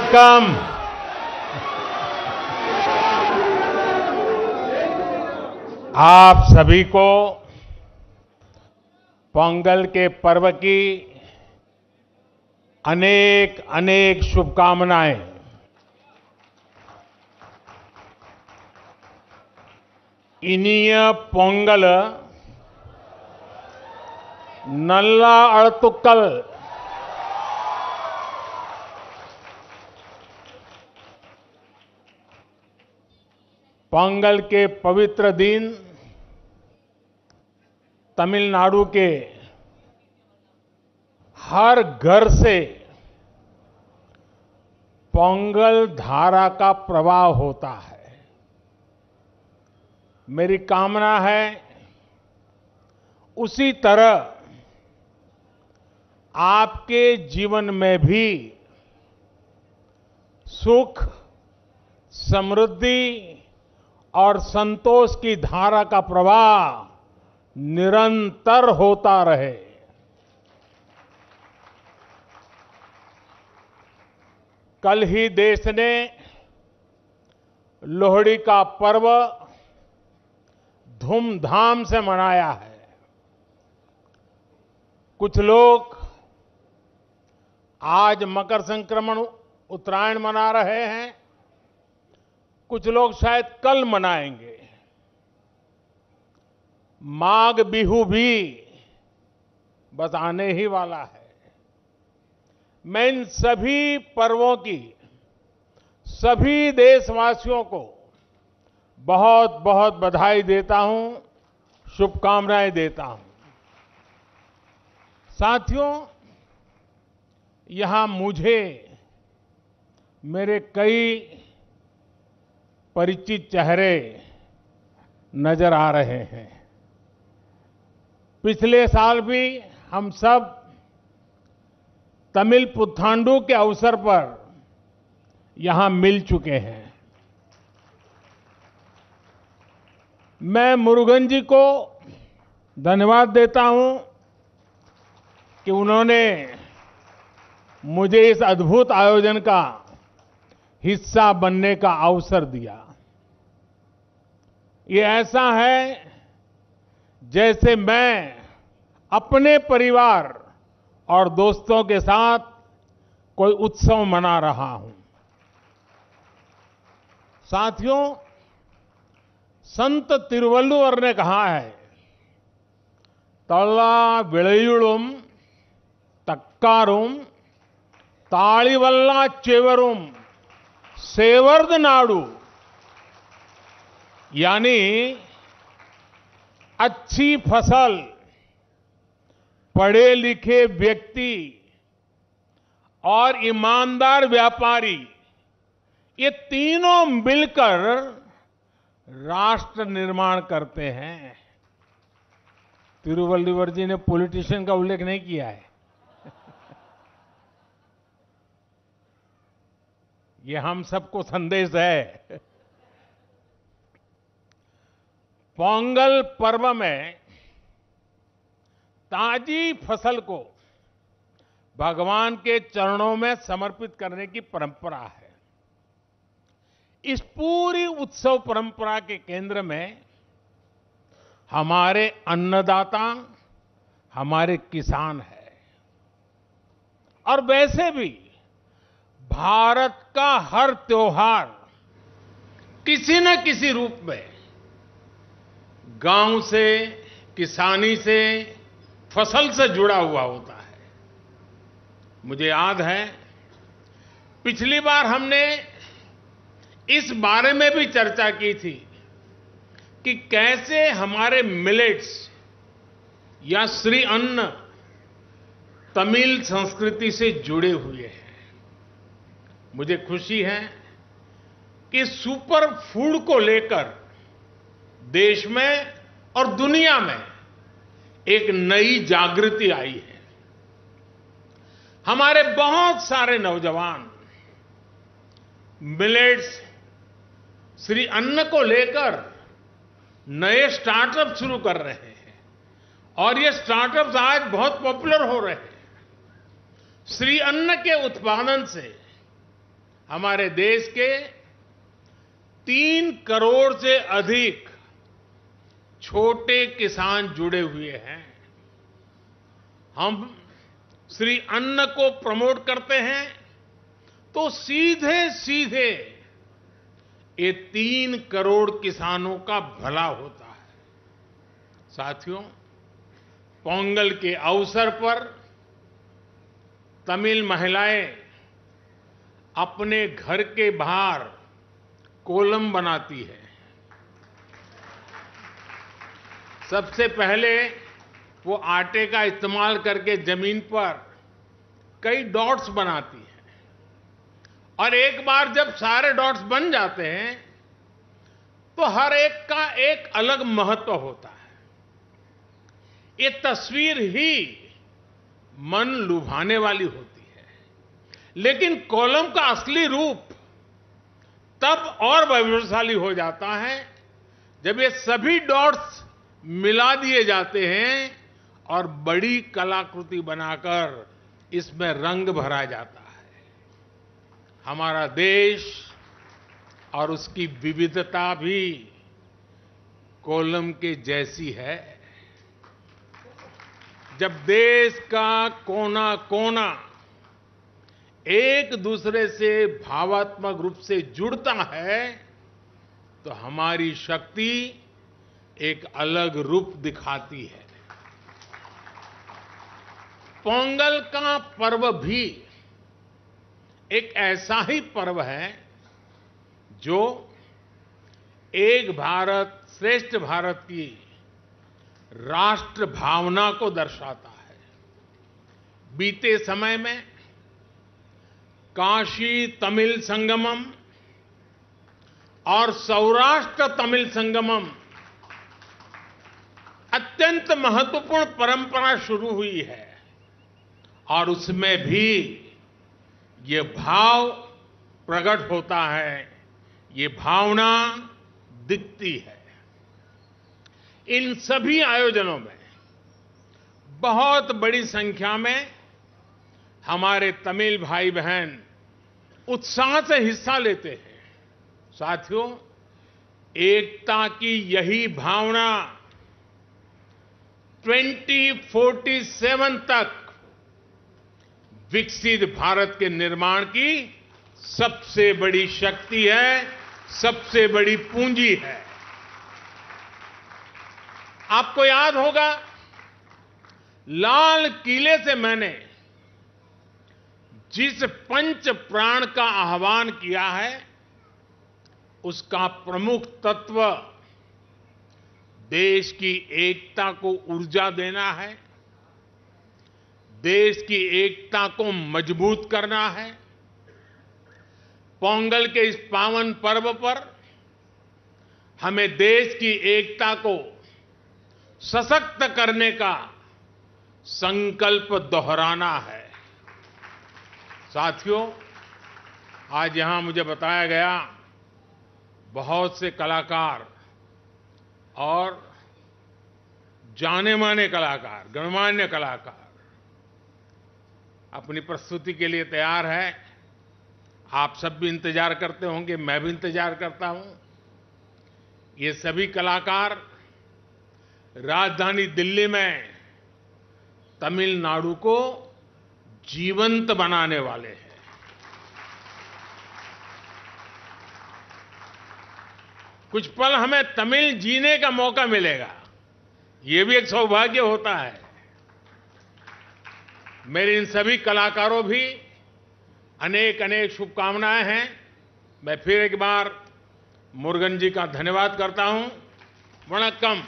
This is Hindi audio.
खाना कम आप सभी को पोंगल के पर्व की अनेक अनेक शुभकामनाएं इनिय पोंगल नल्ला अड़तुक्कल पोंगल के पवित्र दिन तमिलनाडु के हर घर से पोंगल धारा का प्रवाह होता है मेरी कामना है उसी तरह आपके जीवन में भी सुख समृद्धि और संतोष की धारा का प्रवाह निरंतर होता रहे कल ही देश ने लोहड़ी का पर्व धूमधाम से मनाया है कुछ लोग आज मकर संक्रमण उत्तरायण मना रहे हैं कुछ लोग शायद कल मनाएंगे माघ बिहू भी बस आने ही वाला है मैं इन सभी पर्वों की सभी देशवासियों को बहुत बहुत बधाई देता हूं शुभकामनाएं देता हूं साथियों यहां मुझे मेरे कई परिचित चेहरे नजर आ रहे हैं पिछले साल भी हम सब तमिल पुथांडू के अवसर पर यहां मिल चुके हैं मैं मुरुगन जी को धन्यवाद देता हूं कि उन्होंने मुझे इस अद्भुत आयोजन का हिस्सा बनने का अवसर दिया ये ऐसा है जैसे मैं अपने परिवार और दोस्तों के साथ कोई उत्सव मना रहा हूं साथियों संत तिरुवल्लुवर ने कहा है तल्ला विलयुम तक्कारुम तालीवल्ला चेवरुम सेवर्द नाडु यानी अच्छी फसल पढ़े लिखे व्यक्ति और ईमानदार व्यापारी ये तीनों मिलकर राष्ट्र निर्माण करते हैं तिरुवल्लीवर जी ने पॉलिटिशियन का उल्लेख नहीं किया है ये हम सबको संदेश है पोंगल पर्व में ताजी फसल को भगवान के चरणों में समर्पित करने की परंपरा है इस पूरी उत्सव परंपरा के केंद्र में हमारे अन्नदाता हमारे किसान है और वैसे भी भारत का हर त्योहार किसी न किसी रूप में गांव से किसानी से फसल से जुड़ा हुआ होता है मुझे याद है पिछली बार हमने इस बारे में भी चर्चा की थी कि कैसे हमारे मिलेट्स या श्री अन्न तमिल संस्कृति से जुड़े हुए हैं मुझे खुशी है कि सुपर फूड को लेकर देश में और दुनिया में एक नई जागृति आई है हमारे बहुत सारे नौजवान मिलेट्स श्री अन्न को लेकर नए स्टार्टअप शुरू कर रहे हैं और ये स्टार्टअप्स आज बहुत पॉपुलर हो रहे हैं श्री अन्न के उत्पादन से हमारे देश के तीन करोड़ से अधिक छोटे किसान जुड़े हुए हैं हम श्री अन्न को प्रमोट करते हैं तो सीधे सीधे ये तीन करोड़ किसानों का भला होता है साथियों पोंगल के अवसर पर तमिल महिलाएं अपने घर के बाहर कोलम बनाती है सबसे पहले वो आटे का इस्तेमाल करके जमीन पर कई डॉट्स बनाती है और एक बार जब सारे डॉट्स बन जाते हैं तो हर एक का एक अलग महत्व होता है ये तस्वीर ही मन लुभाने वाली होती है लेकिन कॉलम का असली रूप तब और वैभवशाली हो जाता है जब ये सभी डॉट्स मिला दिए जाते हैं और बड़ी कलाकृति बनाकर इसमें रंग भरा जाता है हमारा देश और उसकी विविधता भी कोलम के जैसी है जब देश का कोना कोना एक दूसरे से भावात्मक रूप से जुड़ता है तो हमारी शक्ति एक अलग रूप दिखाती है पोंगल का पर्व भी एक ऐसा ही पर्व है जो एक भारत श्रेष्ठ भारत की राष्ट्र भावना को दर्शाता है बीते समय में काशी तमिल संगमम और सौराष्ट्र तमिल संगमम अत्यंत महत्वपूर्ण परंपरा शुरू हुई है और उसमें भी ये भाव प्रकट होता है ये भावना दिखती है इन सभी आयोजनों में बहुत बड़ी संख्या में हमारे तमिल भाई बहन उत्साह से हिस्सा लेते हैं साथियों एकता की यही भावना 2047 तक विकसित भारत के निर्माण की सबसे बड़ी शक्ति है सबसे बड़ी पूंजी है आपको याद होगा लाल किले से मैंने जिस पंच प्राण का आह्वान किया है उसका प्रमुख तत्व देश की एकता को ऊर्जा देना है देश की एकता को मजबूत करना है पोंगल के इस पावन पर्व पर हमें देश की एकता को सशक्त करने का संकल्प दोहराना है साथियों आज यहां मुझे बताया गया बहुत से कलाकार और जाने माने कलाकार गणमान्य कलाकार अपनी प्रस्तुति के लिए तैयार है आप सब भी इंतजार करते होंगे मैं भी इंतजार करता हूं ये सभी कलाकार राजधानी दिल्ली में तमिलनाडु को जीवंत बनाने वाले हैं कुछ पल हमें तमिल जीने का मौका मिलेगा ये भी एक सौभाग्य होता है मेरे इन सभी कलाकारों भी अनेक अनेक शुभकामनाएं हैं मैं फिर एक बार मुर्गन जी का धन्यवाद करता हूं वणक्कम